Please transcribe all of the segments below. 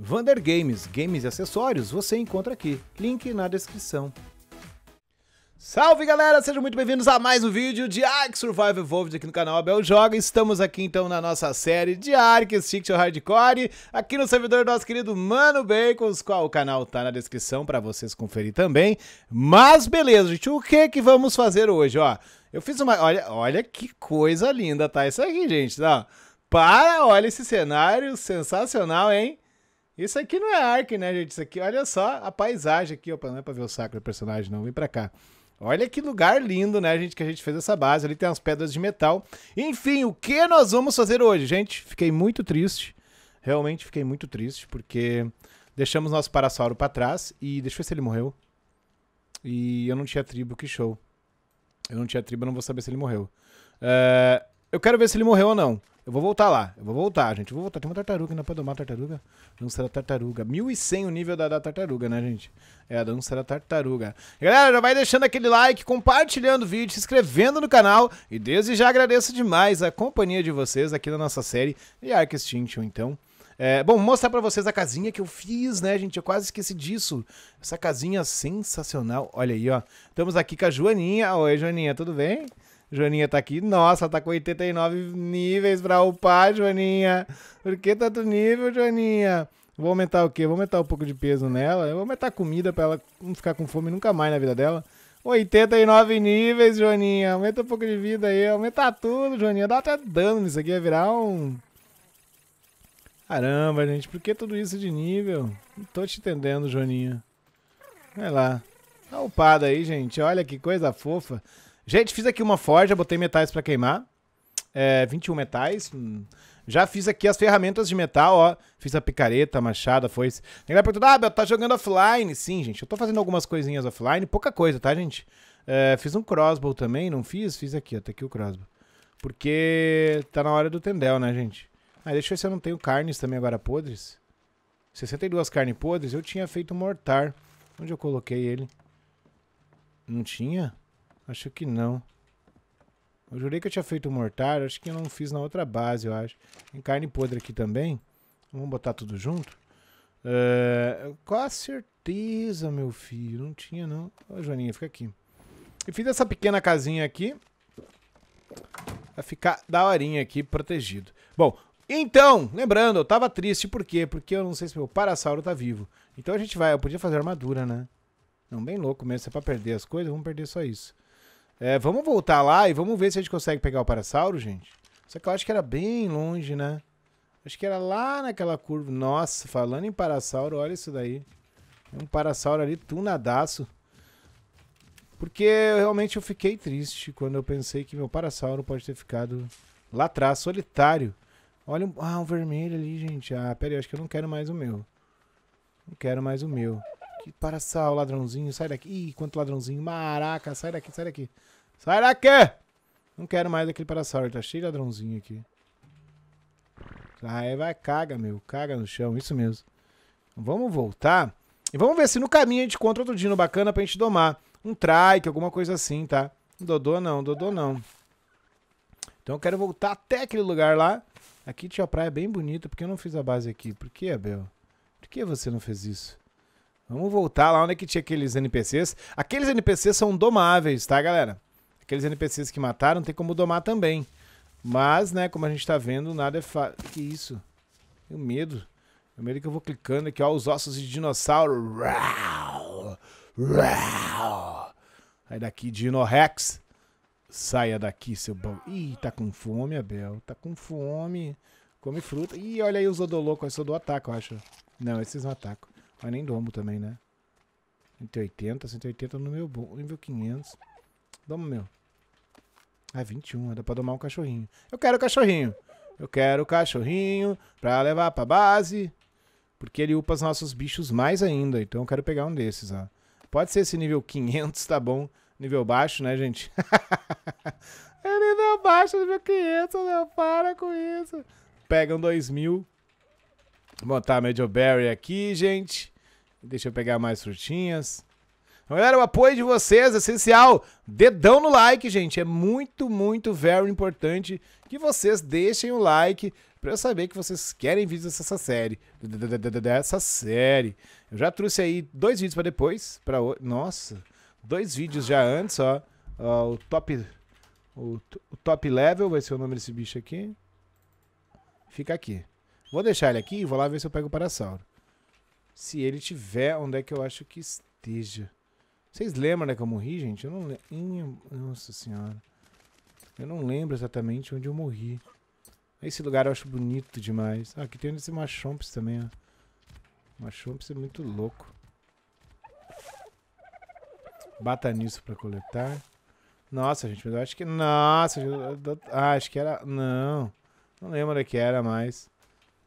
Vander Games, games e acessórios, você encontra aqui. Link na descrição. Salve galera, sejam muito bem-vindos a mais um vídeo de Ark Survival Evolved aqui no canal Abel Joga. Estamos aqui então na nossa série de Ark Stick Hardcore, aqui no servidor do nosso querido Mano Bacons, qual o canal tá na descrição para vocês conferir também. Mas beleza, gente, o que que vamos fazer hoje, ó? Eu fiz uma, olha, olha que coisa linda tá isso aqui, gente, tá? Para, olha esse cenário sensacional, hein? Isso aqui não é Ark, né, gente? Isso aqui, olha só a paisagem aqui. Opa, não é pra ver o saco do personagem, não. Vem pra cá. Olha que lugar lindo, né, gente, que a gente fez essa base. Ali tem umas pedras de metal. Enfim, o que nós vamos fazer hoje, gente? Fiquei muito triste. Realmente fiquei muito triste, porque deixamos nosso Parasauro pra trás. E deixa eu ver se ele morreu. E eu não tinha tribo, que show. Eu não tinha tribo, eu não vou saber se ele morreu. Eh, eu quero ver se ele morreu ou não. Eu vou voltar lá. Eu vou voltar, gente. Eu vou voltar. Tem uma tartaruga, não pra domar tartaruga? Dança da tartaruga. 1100 o nível da, da tartaruga, né, gente? É a dança da tartaruga. galera, já vai deixando aquele like, compartilhando o vídeo, se inscrevendo no canal. E desde já agradeço demais a companhia de vocês aqui na nossa série de Ark Extinction, então. É, bom, vou mostrar pra vocês a casinha que eu fiz, né, gente? Eu quase esqueci disso. Essa casinha sensacional. Olha aí, ó. Estamos aqui com a Joaninha. Oi, Joaninha, tudo bem? Tudo bem? Joaninha tá aqui. Nossa, tá com 89 níveis pra upar, Joaninha. Por que tanto nível, Joaninha? Vou aumentar o quê? Vou aumentar um pouco de peso nela. Eu vou aumentar comida pra ela não ficar com fome nunca mais na vida dela. 89 níveis, Joaninha. Aumenta um pouco de vida aí. Aumenta tudo, Joaninha. Dá até dano nisso aqui. Vai virar um... Caramba, gente. Por que tudo isso de nível? Não tô te entendendo, Joaninha. Vai lá. Tá upada aí, gente. Olha que coisa fofa. Gente, fiz aqui uma forja, botei metais para queimar. É, 21 metais. Já fiz aqui as ferramentas de metal, ó. Fiz a picareta, a machada, foice. Ninguém galera perguntou, ah, Bel, tá jogando offline? Sim, gente, eu tô fazendo algumas coisinhas offline. Pouca coisa, tá, gente? É, fiz um crossbow também, não fiz? Fiz aqui, ó. Tá aqui o crossbow. Porque tá na hora do tendel, né, gente? Ah, deixa eu ver se eu não tenho carnes também agora podres. 62 carnes podres. Eu tinha feito um mortar. Onde eu coloquei ele? Não tinha? Não tinha? Acho que não. Eu jurei que eu tinha feito um mortar, acho que eu não fiz na outra base, eu acho. Tem carne podre aqui também. Vamos botar tudo junto? Uh, com a certeza, meu filho. Não tinha, não. Ó, Joaninha, fica aqui. E fiz essa pequena casinha aqui. Pra ficar daorinha aqui, protegido. Bom, então, lembrando, eu tava triste, por quê? Porque eu não sei se meu parasauro tá vivo. Então a gente vai, eu podia fazer armadura, né? Não, bem louco mesmo, se é pra perder as coisas, vamos perder só isso. É, vamos voltar lá e vamos ver se a gente consegue pegar o Parasauro, gente. Só que eu acho que era bem longe, né? Acho que era lá naquela curva. Nossa, falando em Parasauro, olha isso daí. um Parasauro ali tunadaço. Porque eu, realmente eu fiquei triste quando eu pensei que meu Parasauro pode ter ficado lá atrás, solitário. Olha um... Ah, um vermelho ali, gente. Ah, pera aí, acho que eu não quero mais o meu. Não quero mais o meu. Que paraçal, ladrãozinho, sai daqui. Ih, quanto ladrãozinho. Maraca, sai daqui, sai daqui. Sai daqui! Não quero mais daquele parasauro, tá cheio de ladrãozinho aqui. Aí vai, caga, meu. Caga no chão, isso mesmo. Vamos voltar. E vamos ver se no caminho a gente encontra outro dino bacana pra gente domar. Um trike, alguma coisa assim, tá? Dodô não, Dodô não. Então eu quero voltar até aquele lugar lá. Aqui tinha a praia é bem bonita. porque eu não fiz a base aqui? Por que, Abel? Por que você não fez isso? Vamos voltar lá onde é que tinha aqueles NPCs. Aqueles NPCs são domáveis, tá, galera? Aqueles NPCs que mataram tem como domar também. Mas, né, como a gente tá vendo, nada é fácil. Que isso? Tenho medo. Tenho medo que eu vou clicando aqui, ó, os ossos de dinossauro. Rau! Rau! Sai daqui, Dinorex. Saia daqui, seu bom. Ih, tá com fome, Abel. Tá com fome. Come fruta. Ih, olha aí os odolocos. Esse dou ataque, eu acho. Não, esses não atacam. Mas nem domo também, né? 180, 180 no meu bom. Nível 500. Domo meu. Ah, 21. Dá pra domar um cachorrinho. Eu quero o cachorrinho. Eu quero o cachorrinho pra levar pra base. Porque ele upa os nossos bichos mais ainda. Então eu quero pegar um desses, ó. Pode ser esse nível 500, tá bom. Nível baixo, né, gente? é nível baixo, nível 500, meu. Para com isso. Pega um 2000. Botar berry aqui, gente. Deixa eu pegar mais frutinhas. Então, galera, o apoio de vocês é essencial. Dedão no like, gente. É muito, muito, very importante que vocês deixem o like para eu saber que vocês querem vídeos dessa série. Dessa série. Eu já trouxe aí dois vídeos para depois. Pra... Nossa, dois vídeos já antes, ó. ó o top... O, o top level vai ser o nome desse bicho aqui. Fica aqui. Vou deixar ele aqui e vou lá ver se eu pego o Parasauro. Se ele tiver, onde é que eu acho que esteja? Vocês lembram né, que eu morri, gente? Eu não lembro. Nossa senhora. Eu não lembro exatamente onde eu morri. Esse lugar eu acho bonito demais. Ah, aqui tem esse Machomps também, ó. Machomps é muito louco. Bata nisso pra coletar. Nossa, gente, mas eu acho que... Nossa, eu... ah, acho que era... Não, não lembro onde é que era mais.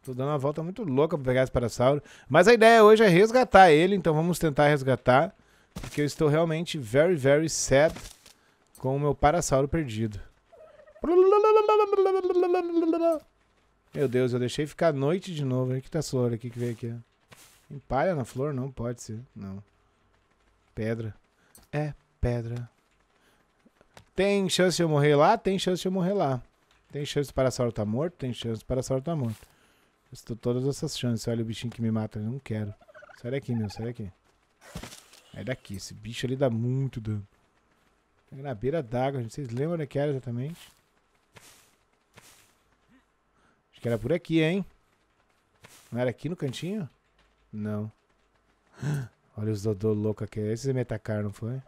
Tô dando uma volta muito louca pra pegar esse parasauro. Mas a ideia hoje é resgatar ele, então vamos tentar resgatar. Porque eu estou realmente very, very sad com o meu parasauro perdido. Meu Deus, eu deixei ficar a noite de novo. O que tá essa flor aqui que veio aqui. Empalha na flor? Não, pode ser. Não. Pedra. É, pedra. Tem chance de eu morrer lá? Tem chance de eu morrer lá. Tem chance do parasauro estar tá morto? Tem chance do parasauro estar tá morto. Estou todas essas chances. Olha o bichinho que me mata. Eu não quero. Sai daqui, meu. Sai daqui. Sai daqui. Esse bicho ali dá muito dano. Pega na beira d'água, Vocês lembram onde é que era exatamente? Acho que era por aqui, hein? Não era aqui no cantinho? Não. Olha os dodô louco aqui. Esses me atacaram, não foi?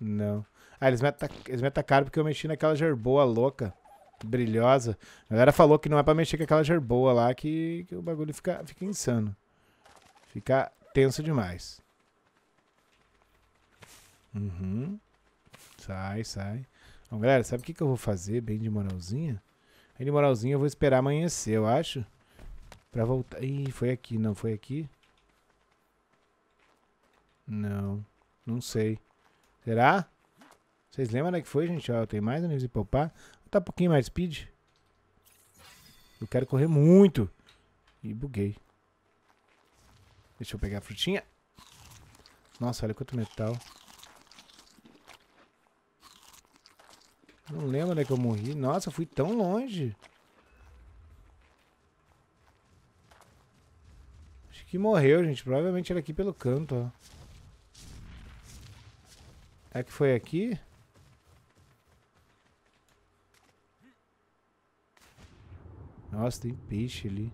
Não. Ah, eles me, eles me atacaram porque eu mexi naquela gerboa louca brilhosa. A galera falou que não é pra mexer com aquela gerboa lá, que, que o bagulho fica, fica insano. Fica tenso demais. Uhum. Sai, sai. Então, galera, sabe o que, que eu vou fazer bem de moralzinha? Bem de moralzinha eu vou esperar amanhecer, eu acho. Pra voltar... Ih, foi aqui. Não, foi aqui? Não. Não sei. Será? Vocês lembram onde é que foi, gente? Ó, tem mais animes de poupar. Tá um pouquinho mais speed. Eu quero correr muito. E buguei. Deixa eu pegar a frutinha. Nossa, olha quanto metal. Não lembro onde é que eu morri. Nossa, fui tão longe. Acho que morreu, gente. Provavelmente era aqui pelo canto, ó. É que foi aqui? Nossa, tem peixe ali.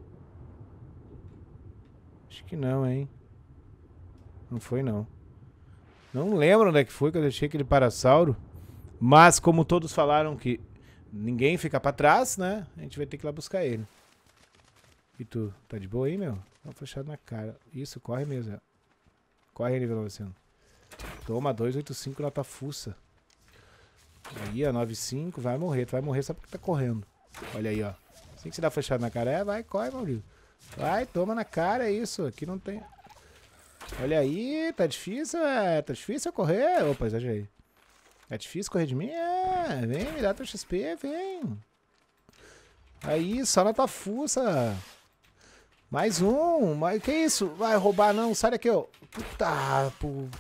Acho que não, hein? Não foi, não. Não lembro onde é que foi que eu deixei aquele parasauro. Mas, como todos falaram que ninguém fica pra trás, né? A gente vai ter que ir lá buscar ele. E tu, tá de boa aí, meu? Tá fechado na cara. Isso, corre mesmo. É. Corre nível Velovaciano. Toma 285 na tua fuça. Aí, ó, 95. Vai morrer. Tu vai morrer só porque tá correndo. Olha aí, ó. Tem que se dar flechada na cara. É, vai, corre, Maurício. Vai, toma na cara, é isso. Aqui não tem... Olha aí, tá difícil, é. Tá difícil correr. Opa, exagerei. É difícil correr de mim? É. Vem, me dá teu XP, vem. Aí, só na tua fuça. Mais um. Mas que isso? Vai roubar não, sai daqui, ó. Puta,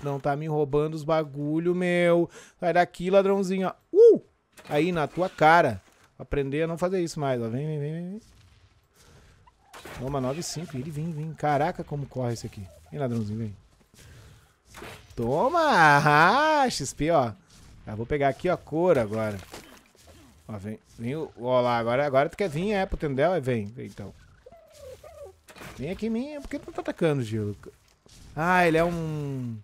não tá me roubando os bagulho, meu. Sai daqui, ladrãozinho, ó. Uh! Aí, na tua cara. Aprender a não fazer isso mais, ó. Vem, vem, vem, vem. Toma 9 5. Ele vem, vem. Caraca, como corre esse aqui. Vem, ladrãozinho, vem. Toma! Ah, XP, ó. Já ah, vou pegar aqui, ó, cor agora. Ó, vem. Vem o... Ó lá, agora, agora tu quer vir, é, pro Tendel? É, vem. Vem, então. Vem aqui em mim. Por é porque tu não tá atacando, Gil. Ah, ele é um...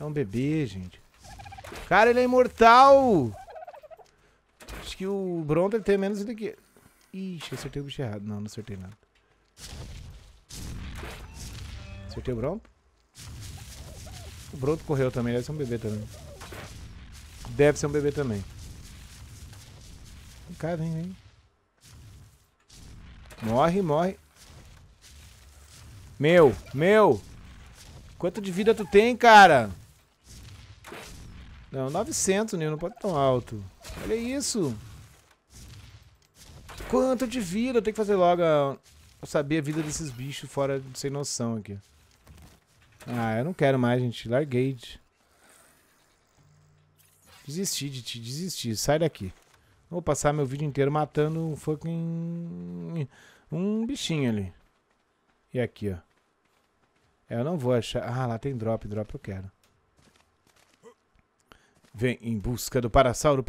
É um bebê, gente. Cara, ele é imortal! Acho que o Bronto tem menos do que... Ixi, acertei o bicho errado. Não, não acertei nada. Acertei o Bronto? O Bronto correu também, deve ser um bebê também. Deve ser um bebê também. Vem cá, vem, vem. Morre, morre. Meu, meu. Quanto de vida tu tem, cara? Não, 900, Nil, não pode tão alto. Olha isso. Quanto de vida? Eu tenho que fazer logo a... Eu a vida desses bichos fora de sem noção aqui. Ah, eu não quero mais, gente. Larguei. Desisti de ti, desisti. Sai daqui. Vou passar meu vídeo inteiro matando um fucking... Um bichinho ali. E aqui, ó. É, eu não vou achar... Ah, lá tem drop. Drop eu quero. Vem em busca do Parasauro.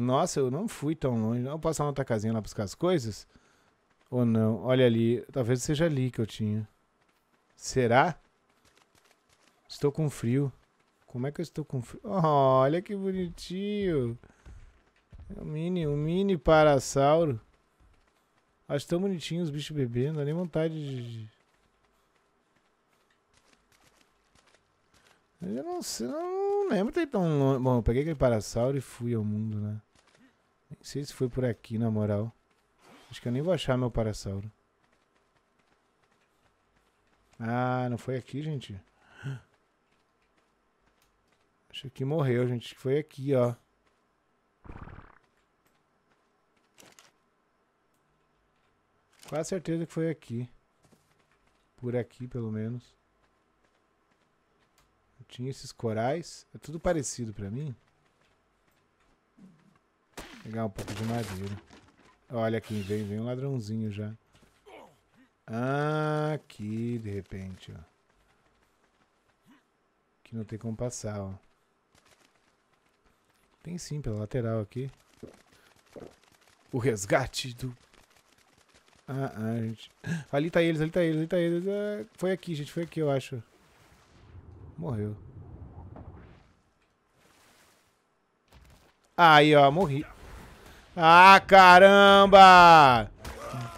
Nossa, eu não fui tão longe. Vamos passar outra casinha lá buscar as coisas? Ou não? Olha ali. Talvez seja ali que eu tinha. Será? Estou com frio. Como é que eu estou com frio? Oh, olha que bonitinho. É um mini, um mini parasauro. Acho tão bonitinho os bichos bebendo. Dá nem vontade de... Eu não sei, não lembro de tão longe. Bom, eu peguei aquele parasauro e fui ao mundo, né? Nem sei se foi por aqui, na moral. Acho que eu nem vou achar meu parasauro. Ah, não foi aqui, gente? Acho que morreu, gente. Foi aqui, ó. Quase certeza que foi aqui. Por aqui, pelo menos. Tinha esses corais. É tudo parecido pra mim. Pegar um pouco de madeira. Olha quem vem, vem um ladrãozinho já. aqui, de repente, ó. Aqui não tem como passar, ó. Tem sim, pela lateral aqui. O resgate do... Ah, ah, gente. Ali tá eles, ali tá eles, ali tá eles. Ah, foi aqui, gente, foi aqui, eu acho. Morreu. Aí, ó, morri. Ah, caramba!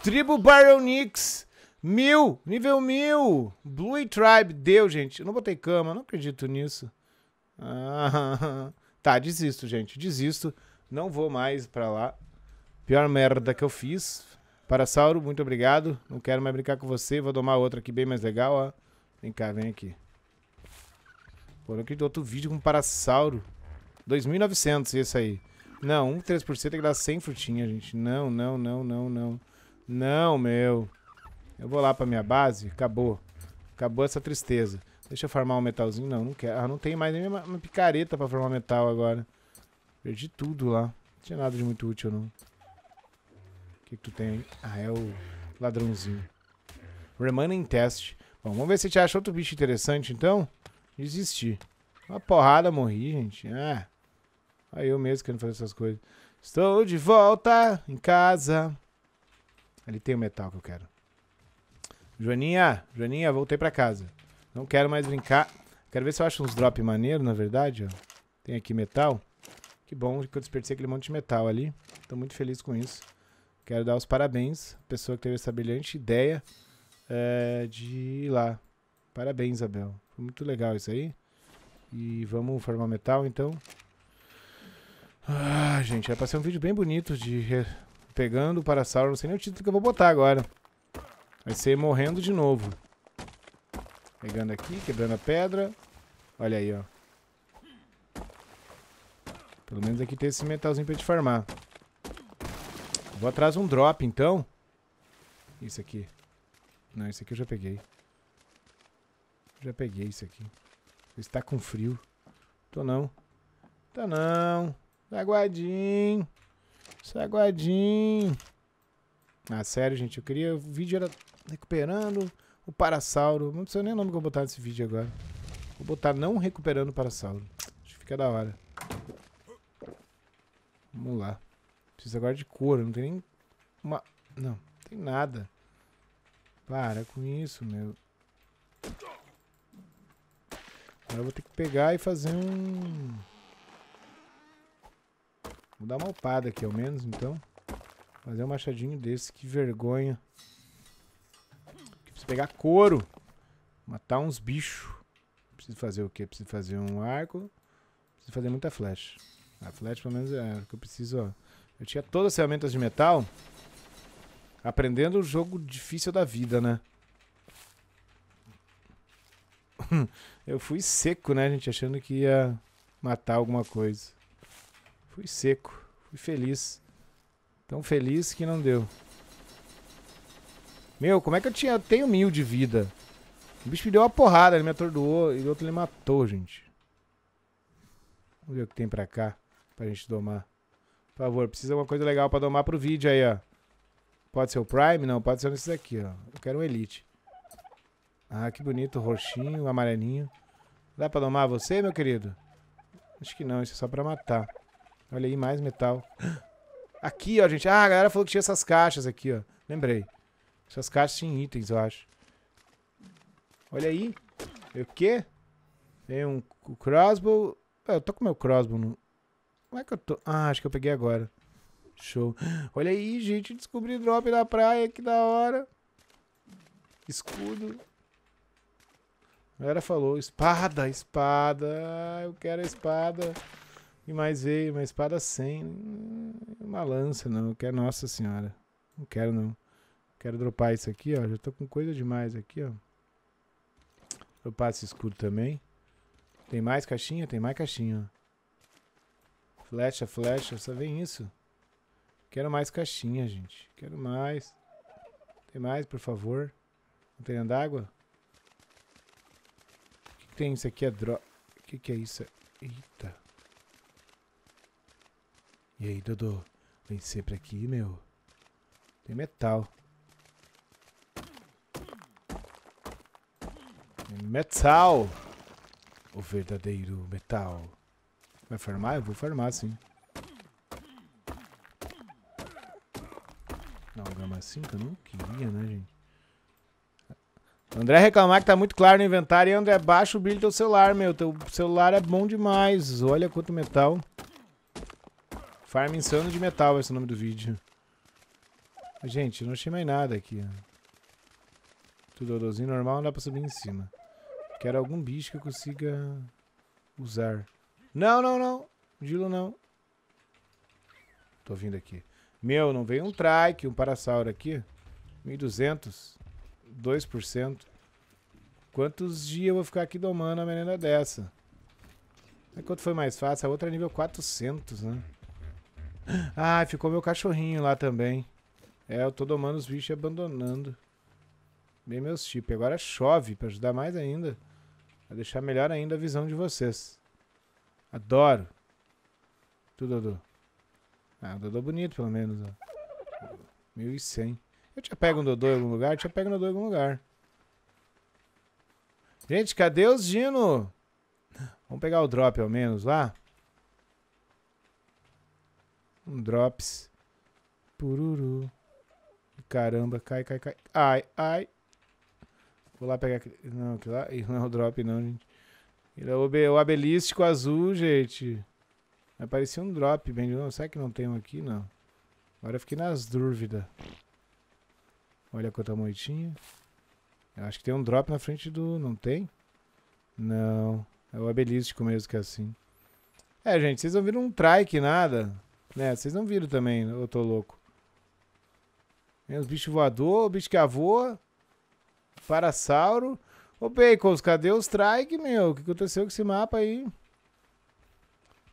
Tribo Baronix, mil, nível mil. Blue Tribe, deu, gente. Eu não botei cama, não acredito nisso. Ah, tá, desisto, gente, desisto. Não vou mais pra lá. Pior merda que eu fiz. Para Sauro, muito obrigado. Não quero mais brincar com você. Vou domar outra aqui bem mais legal, ó. Vem cá, vem aqui. Pô, aquele outro vídeo com um parasauro. 2.900 isso aí. Não, 1,3% tem que dar 100 frutinhas, gente. Não, não, não, não, não. Não, meu. Eu vou lá pra minha base. Acabou. Acabou essa tristeza. Deixa eu farmar um metalzinho. Não, não quero. Ah, não tem mais nem uma, picareta pra farmar metal agora. Perdi tudo lá. Não tinha nada de muito útil, não. O que, que tu tem aí? Ah, é o ladrãozinho. Remaining Test. Bom, vamos ver se a gente acha outro bicho interessante, então. Desisti. Uma porrada, morri, gente. É. Aí eu mesmo querendo fazer essas coisas. Estou de volta em casa. Ali tem o metal que eu quero. Joaninha, Joaninha, voltei pra casa. Não quero mais brincar. Quero ver se eu acho uns drop maneiro, na verdade. Ó. Tem aqui metal. Que bom que eu desperdicei aquele monte de metal ali. Estou muito feliz com isso. Quero dar os parabéns à pessoa que teve essa brilhante ideia é, de ir lá. Parabéns, Abel. Foi muito legal isso aí. E vamos formar metal, então. Ah, gente, vai é passar um vídeo bem bonito de pegando o Parasauro. Não sei nem o título que eu vou botar agora. Vai ser morrendo de novo. Pegando aqui, quebrando a pedra. Olha aí, ó. Pelo menos aqui tem esse metalzinho pra gente farmar. Vou atrás de um drop, então. Isso aqui. Não, isso aqui eu já peguei. Já peguei isso aqui. Está com frio. Tô não. Tá não. Saguadinho. Tá Saguadinho. Tá ah, sério, gente. Eu queria... O vídeo era recuperando o Parasauro. Não precisa nem o nome que eu vou botar nesse vídeo agora. Vou botar não recuperando o Parasauro. Acho que fica da hora. Vamos lá. Preciso agora de couro. Não tem nem uma... Não, não tem nada. Para com isso, meu. Agora eu vou ter que pegar e fazer um... Vou dar uma upada aqui, ao menos, então. Fazer um machadinho desse, que vergonha. Preciso pegar couro. Matar uns bichos. Preciso fazer o quê? Preciso fazer um arco. Preciso fazer muita flecha. A flecha, pelo menos, é o que eu preciso, ó. Eu tinha todas as ferramentas de metal. Aprendendo o jogo difícil da vida, né? eu fui seco, né, gente? Achando que ia matar alguma coisa. Fui seco. Fui feliz. Tão feliz que não deu. Meu, como é que eu tinha. Eu tenho mil de vida. O bicho me deu uma porrada, ele me atordoou e o outro ele matou, gente. Vamos ver o que tem pra cá. Pra gente domar. Por favor, precisa de alguma coisa legal pra domar pro vídeo aí, ó. Pode ser o Prime? Não, pode ser nesse daqui, ó. Eu quero um Elite. Ah, que bonito, roxinho, amarelinho. Dá pra domar você, meu querido? Acho que não, isso é só pra matar. Olha aí, mais metal. Aqui, ó, gente. Ah, a galera falou que tinha essas caixas aqui, ó. Lembrei. Essas caixas tinham itens, eu acho. Olha aí. E é o quê? Tem é um crossbow. Ah, eu tô com meu crossbow. No... Como é que eu tô? Ah, acho que eu peguei agora. Show. Olha aí, gente. Descobri drop da praia. Que da hora. Escudo galera falou, espada, espada, eu quero a espada. E mais veio, uma espada sem, uma lança, não, eu quero, nossa senhora, não quero não. Quero dropar isso aqui, ó, já tô com coisa demais aqui, ó. Dropar esse escudo também. Tem mais caixinha? Tem mais caixinha, ó. Flecha, flecha, só vem isso. Quero mais caixinha, gente, quero mais. Tem mais, por favor? Não tem d'água? tem isso aqui? É droga. O que, que é isso? Eita. E aí, Dodô? Vem sempre aqui, meu. Tem metal. Metal! O verdadeiro metal. Vai farmar? Eu vou farmar, sim. Não, gama é 5 eu não queria, né, gente? André reclamar que tá muito claro no inventário. E André, baixa o brilho do teu celular, meu. Teu celular é bom demais. Olha quanto metal. Farm insano de metal, esse é o nome do vídeo. Gente, não achei mais nada aqui. Tudo dozinho normal, não dá pra subir em cima. Quero algum bicho que eu consiga usar. Não, não, não. Dilo não. Tô vindo aqui. Meu, não veio um trike, um parasauro aqui. 1200. 2%. Quantos dias eu vou ficar aqui domando a merenda dessa? Quanto foi mais fácil? A outra é nível 400, né? Ah, ficou meu cachorrinho lá também. É, eu tô domando os bichos e abandonando. Bem meus tipos. Agora chove, pra ajudar mais ainda. Pra deixar melhor ainda a visão de vocês. Adoro. Tu, Dodô? Ah, um Dodô é bonito, pelo menos. Ó. 1100. Eu tinha pego um Dodô em algum lugar? Eu tinha pego um Dodô em algum lugar. Gente, cadê os Dino? Vamos pegar o drop ao menos lá. Um drops. Pururu. Caramba, cai, cai, cai. Ai, ai. Vou lá pegar aquele... Não, aquele lá... Não é o drop não, gente. Ele é o abelístico azul, gente. Aparecia um drop bem de novo. Será que não tem um aqui? Não. Agora eu fiquei nas dúvidas. Olha quanta moitinha. Eu acho que tem um drop na frente do... Não tem? Não. É o abelístico mesmo que é assim. É, gente, vocês não viram um trike, nada. Né? Vocês não viram também, eu tô louco. Tem os bichos voador, bicho que avoa. Parasauro. Ô, Bacons, cadê os trike, meu? O que aconteceu com esse mapa aí?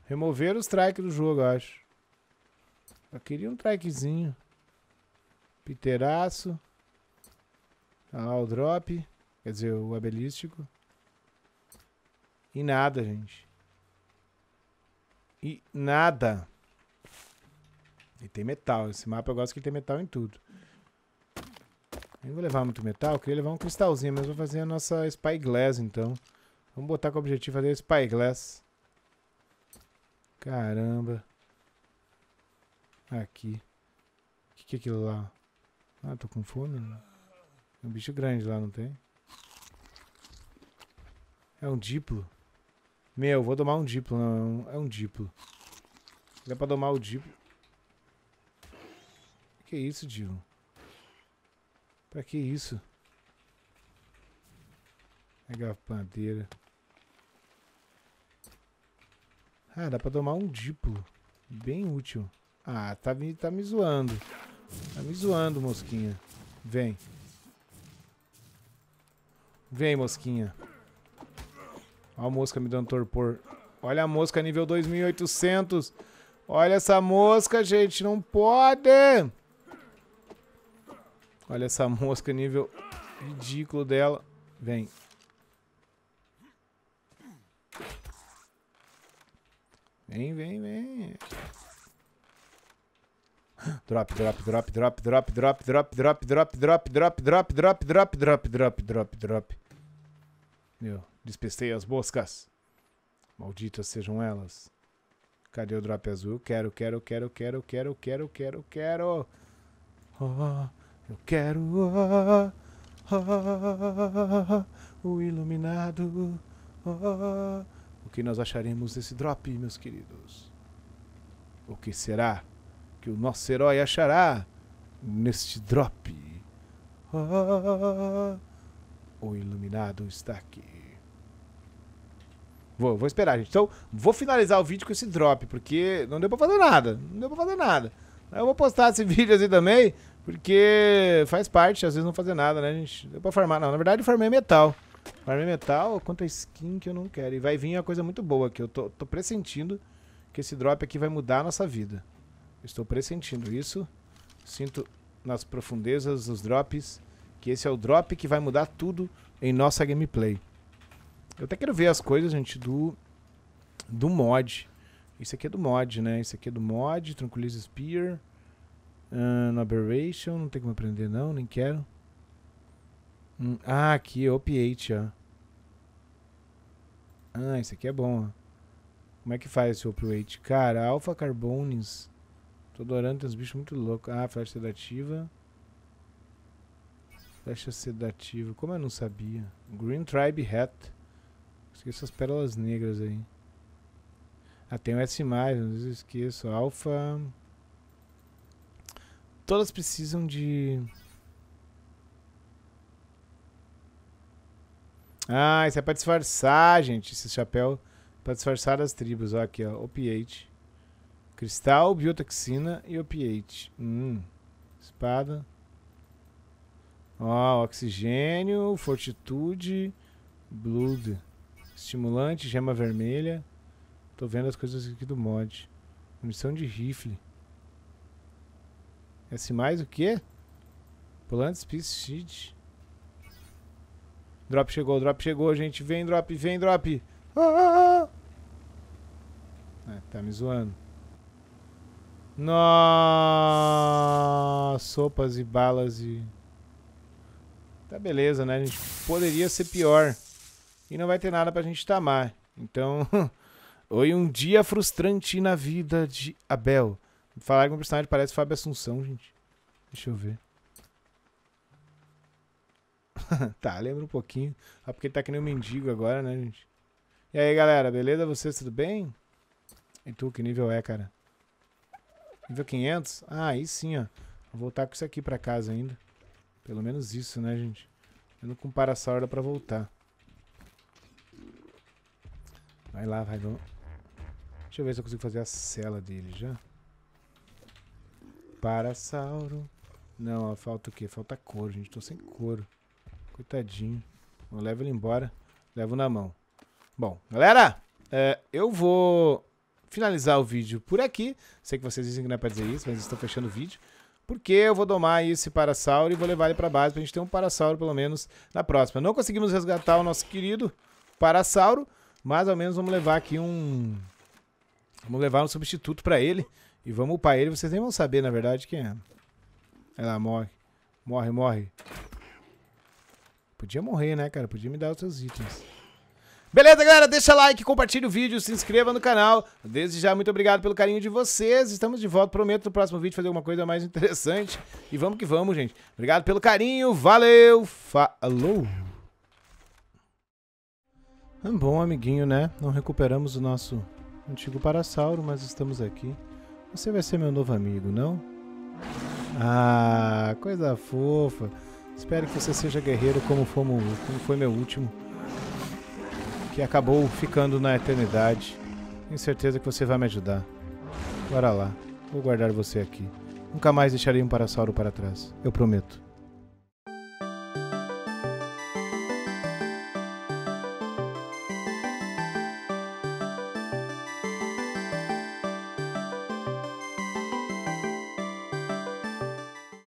Removeram os trike do jogo, eu acho. Eu queria um trikezinho. Piteraço. Ah, o drop. Quer dizer, o abelístico. E nada, gente. E nada. E tem metal. Esse mapa eu gosto que tem metal em tudo. Nem vou levar muito metal. Eu queria levar um cristalzinho, mas vou fazer a nossa Spyglass, então. Vamos botar com o objetivo fazer Spyglass. Caramba. Aqui. O que, que é aquilo lá? Ah, tô com fome. Não. Tem um bicho grande lá, não tem? É um diplo. Meu, vou domar um diplo, não. É um, é um diplo. Dá pra domar o diplo. Que isso, Dilo? Pra que isso? a garrafadeira. Ah, dá pra domar um diplo. Bem útil. Ah, tá me, tá me zoando. Tá me zoando, mosquinha. Vem. Vem, mosquinha. Olha a mosca me dando torpor. Olha a mosca nível 2800. Olha essa mosca, gente. Não pode! Olha essa mosca, nível ridículo dela. Vem. Vem, vem, vem. Drop, drop, drop, drop, drop, drop, drop, drop, drop, drop, drop, drop, drop, drop, drop, drop, drop, drop. Eu despistei as moscas. Malditas sejam elas. Cadê o drop azul? Quero, quero, quero, quero, quero, quero, quero, quero. Oh, eu quero oh, oh, o iluminado. O que nós acharemos desse drop, meus queridos? O que será que o nosso herói achará neste drop? o iluminado está aqui. Vou, vou esperar, gente. Então, vou finalizar o vídeo com esse drop, porque não deu pra fazer nada. Não deu pra fazer nada. Eu vou postar esse vídeo assim também, porque faz parte, às vezes não fazer nada, né, gente? Deu pra farmar. Não, na verdade, farmei metal. Farmei metal, quanta skin que eu não quero. E vai vir uma coisa muito boa aqui. Eu tô, tô pressentindo que esse drop aqui vai mudar a nossa vida. Estou pressentindo isso. Sinto nas profundezas dos drops que esse é o drop que vai mudar tudo em nossa gameplay. Eu até quero ver as coisas, gente, do, do mod. Isso aqui é do mod, né? Isso aqui é do mod, Tranquilize Spear. Uh, aberration, não tem como aprender não, nem quero. Hum, ah, aqui, opiate ó. Ah, isso aqui é bom, ó. Como é que faz esse opiate Cara, Alpha Carbones. Tô adorando, tem uns bichos muito loucos. Ah, flecha sedativa. Flecha sedativa, como eu não sabia. Green Tribe Hat. Esqueço as pérolas negras aí. Ah, tem o S+, não esqueço. Alfa... Todas precisam de... Ah, isso é pra disfarçar, gente. Esse chapéu pra disfarçar as tribos. Ó, aqui, ó. Opiate. Cristal, biotoxina e opiate. Hum. Espada. Ó, oxigênio, fortitude, blood. Estimulante, gema vermelha. Tô vendo as coisas aqui do mod. Munição de rifle. S mais o quê? Plant Speed Seed. Drop chegou, drop chegou, gente. Vem, drop, vem, drop. Ah ah, ah! ah, tá me zoando. Nossa, sopas e balas e... Tá beleza, né? A gente poderia ser pior e não vai ter nada pra gente tamar. Então, foi um dia frustrante na vida de Abel. Falar que um personagem parece Fábio Assunção, gente. Deixa eu ver. tá, lembra um pouquinho. Ah, porque ele tá que nem um mendigo agora, né, gente? E aí, galera, beleza? Vocês tudo bem? E tu, que nível é, cara? Nível 500? Ah, aí sim, ó. Vou voltar com isso aqui pra casa ainda. Pelo menos isso, né, gente? Eu não comparo essa hora pra voltar. Vai lá, vai no... Deixa eu ver se eu consigo fazer a cela dele já. Parasauro. Não, ó, falta o quê? Falta couro, gente. Tô sem couro. Coitadinho. Eu levo ele embora. Levo na mão. Bom, galera, é, eu vou finalizar o vídeo por aqui. Sei que vocês dizem que não é pra dizer isso, mas estou fechando o vídeo. Porque eu vou domar esse Parasauro e vou levar ele pra base pra gente ter um Parasauro, pelo menos, na próxima. Não conseguimos resgatar o nosso querido Parasauro, mais ou menos vamos levar aqui um... Vamos levar um substituto pra ele. E vamos upar ele. Vocês nem vão saber, na verdade, quem é. Ela morre. Morre, morre. Podia morrer, né, cara? Podia me dar outros itens. Beleza, galera? Deixa like, compartilha o vídeo, se inscreva no canal. Desde já, muito obrigado pelo carinho de vocês. Estamos de volta. Prometo no próximo vídeo fazer alguma coisa mais interessante. E vamos que vamos, gente. Obrigado pelo carinho. Valeu. Falou. É um bom amiguinho, né? Não recuperamos o nosso antigo Parasauro, mas estamos aqui. Você vai ser meu novo amigo, não? Ah, coisa fofa. Espero que você seja guerreiro como, fomos, como foi meu último. Que acabou ficando na eternidade. Tenho certeza que você vai me ajudar. Bora lá. Vou guardar você aqui. Nunca mais deixarei um Parasauro para trás. Eu prometo.